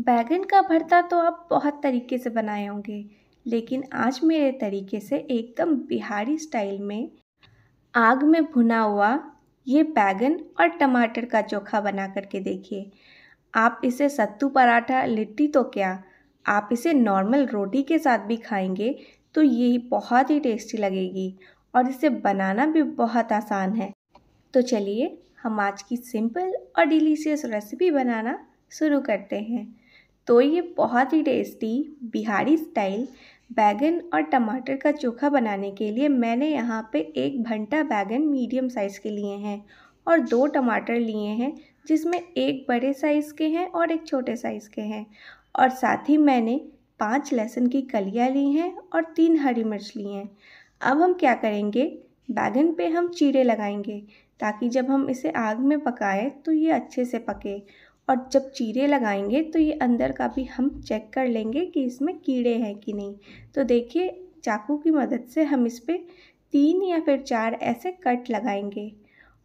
बैगन का भरता तो आप बहुत तरीके से बनाए होंगे लेकिन आज मेरे तरीके से एकदम बिहारी स्टाइल में आग में भुना हुआ ये बैगन और टमाटर का चोखा बना करके देखिए आप इसे सत्तू पराठा लिट्टी तो क्या आप इसे नॉर्मल रोटी के साथ भी खाएंगे तो ये बहुत ही टेस्टी लगेगी और इसे बनाना भी बहुत आसान है तो चलिए हम आज की सिंपल और डिलीशियस रेसिपी बनाना शुरू करते हैं तो ये बहुत ही टेस्टी बिहारी स्टाइल बैगन और टमाटर का चोखा बनाने के लिए मैंने यहाँ पे एक भंटा बैगन मीडियम साइज़ के लिए हैं और दो टमाटर लिए हैं जिसमें एक बड़े साइज़ के हैं और एक छोटे साइज़ के हैं और साथ ही मैंने पांच लहसुन की कलियाँ ली हैं और तीन हरी मिर्च ली हैं अब हम क्या करेंगे बैगन पे हम चीरे लगाएंगे ताकि जब हम इसे आग में पकाएं तो ये अच्छे से पके और जब चीरे लगाएंगे तो ये अंदर का भी हम चेक कर लेंगे कि इसमें कीड़े हैं कि नहीं तो देखिए चाकू की मदद से हम इस पर तीन या फिर चार ऐसे कट लगाएंगे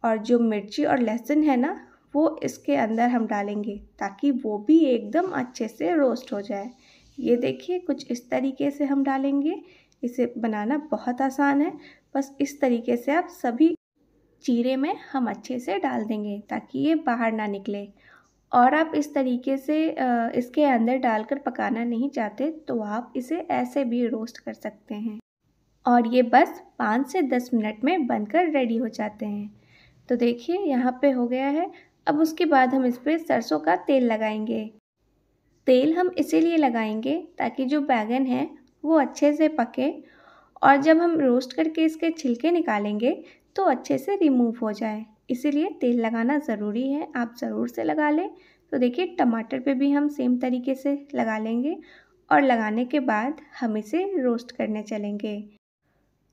और जो मिर्ची और लहसुन है ना वो इसके अंदर हम डालेंगे ताकि वो भी एकदम अच्छे से रोस्ट हो जाए ये देखिए कुछ इस तरीके से हम डालेंगे इसे बनाना बहुत आसान है बस इस तरीके से आप सभी चीरे में हम अच्छे से डाल देंगे ताकि ये बाहर ना निकले और आप इस तरीके से इसके अंदर डालकर पकाना नहीं चाहते तो आप इसे ऐसे भी रोस्ट कर सकते हैं और ये बस पाँच से दस मिनट में बनकर रेडी हो जाते हैं तो देखिए यहाँ पे हो गया है अब उसके बाद हम इस पर सरसों का तेल लगाएंगे तेल हम इसीलिए लगाएंगे ताकि जो बैगन है वो अच्छे से पके और जब हम रोस्ट करके इसके छिलके निकालेंगे तो अच्छे से रिमूव हो जाए इसीलिए तेल लगाना ज़रूरी है आप ज़रूर से लगा लें तो देखिए टमाटर पे भी हम सेम तरीके से लगा लेंगे और लगाने के बाद हम इसे रोस्ट करने चलेंगे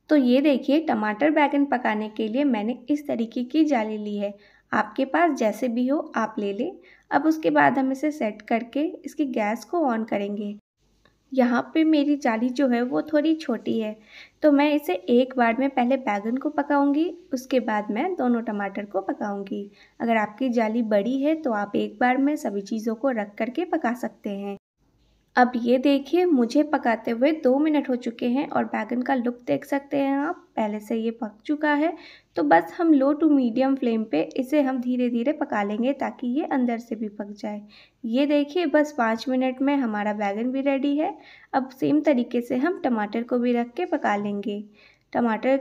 तो ये देखिए टमाटर बैगन पकाने के लिए मैंने इस तरीके की जाली ली है आपके पास जैसे भी हो आप ले लें अब उसके बाद हम इसे सेट करके इसकी गैस को ऑन करेंगे यहाँ पे मेरी जाली जो है वो थोड़ी छोटी है तो मैं इसे एक बार में पहले बैगन को पकाऊंगी उसके बाद मैं दोनों टमाटर को पकाऊंगी अगर आपकी जाली बड़ी है तो आप एक बार में सभी चीज़ों को रख कर के पका सकते हैं अब ये देखिए मुझे पकाते हुए दो मिनट हो चुके हैं और बैगन का लुक देख सकते हैं आप पहले से ये पक चुका है तो बस हम लो टू मीडियम फ्लेम पे इसे हम धीरे धीरे पका लेंगे ताकि ये अंदर से भी पक जाए ये देखिए बस पाँच मिनट में हमारा बैगन भी रेडी है अब सेम तरीके से हम टमाटर को भी रख के पका लेंगे टमाटर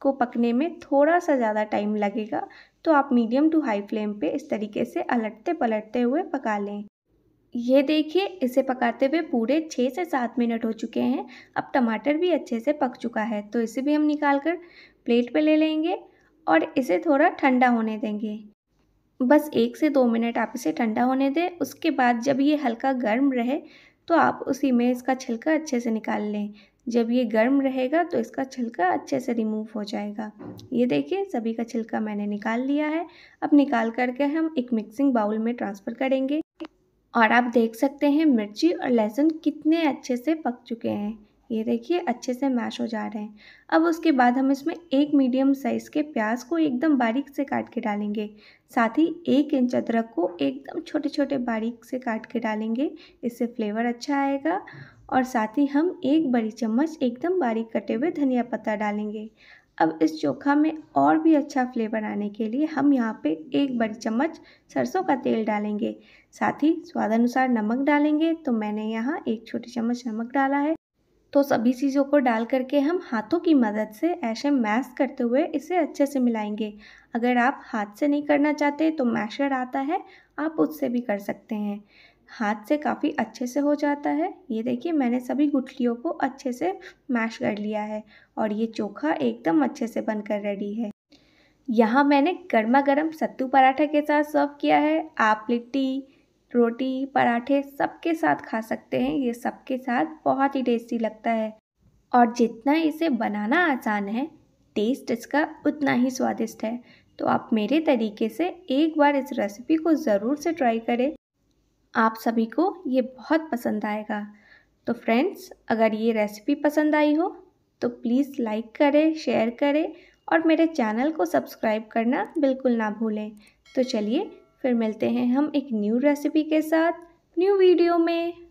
को पकने में थोड़ा सा ज़्यादा टाइम लगेगा तो आप मीडियम टू हाई फ्लेम पे इस तरीके से अलटते पलटते हुए पका लें ये देखिए इसे पकाते हुए पूरे छः से सात मिनट हो चुके हैं अब टमाटर भी अच्छे से पक चुका है तो इसे भी हम निकाल कर प्लेट पे ले लेंगे और इसे थोड़ा ठंडा होने देंगे बस एक से दो मिनट आप इसे ठंडा होने दें उसके बाद जब ये हल्का गर्म रहे तो आप उसी में इसका छिलका अच्छे से निकाल लें जब ये गर्म रहेगा तो इसका छिलका अच्छे से रिमूव हो जाएगा ये देखिए सभी का छिलका मैंने निकाल लिया है अब निकाल करके हम एक मिक्सिंग बाउल में ट्रांसफ़र करेंगे और आप देख सकते हैं मिर्ची और लहसुन कितने अच्छे से पक चुके हैं ये देखिए अच्छे से मैश हो जा रहे हैं अब उसके बाद हम इसमें एक मीडियम साइज़ के प्याज को एकदम बारीक से काट के डालेंगे साथ ही एक इंच अदरक को एकदम छोटे छोटे बारीक से काट के डालेंगे इससे फ्लेवर अच्छा आएगा और साथ ही हम एक बड़ी चम्मच एकदम बारीक कटे हुए धनिया पत्ता डालेंगे अब इस चोखा में और भी अच्छा फ्लेवर आने के लिए हम यहाँ पे एक बड़ी चम्मच सरसों का तेल डालेंगे साथ ही स्वाद अनुसार नमक डालेंगे तो मैंने यहाँ एक छोटी चम्मच नमक डाला है तो सभी चीज़ों को डाल करके हम हाथों की मदद से ऐसे मैश करते हुए इसे अच्छे से मिलाएंगे अगर आप हाथ से नहीं करना चाहते तो मैशर आता है आप उससे भी कर सकते हैं हाथ से काफ़ी अच्छे से हो जाता है ये देखिए मैंने सभी गुठलियों को अच्छे से मैश कर लिया है और ये चोखा एकदम अच्छे से बनकर रेडी है यहाँ मैंने गर्मा गर्म सत्तू पराठा के साथ सर्व किया है आप लिट्टी रोटी पराठे सबके साथ खा सकते हैं ये सबके साथ बहुत ही टेस्टी लगता है और जितना इसे बनाना आसान है टेस्ट इसका उतना ही स्वादिष्ट है तो आप मेरे तरीके से एक बार इस रेसिपी को ज़रूर से ट्राई करें आप सभी को ये बहुत पसंद आएगा तो फ्रेंड्स अगर ये रेसिपी पसंद आई हो तो प्लीज़ लाइक करें शेयर करें और मेरे चैनल को सब्सक्राइब करना बिल्कुल ना भूलें तो चलिए फिर मिलते हैं हम एक न्यू रेसिपी के साथ न्यू वीडियो में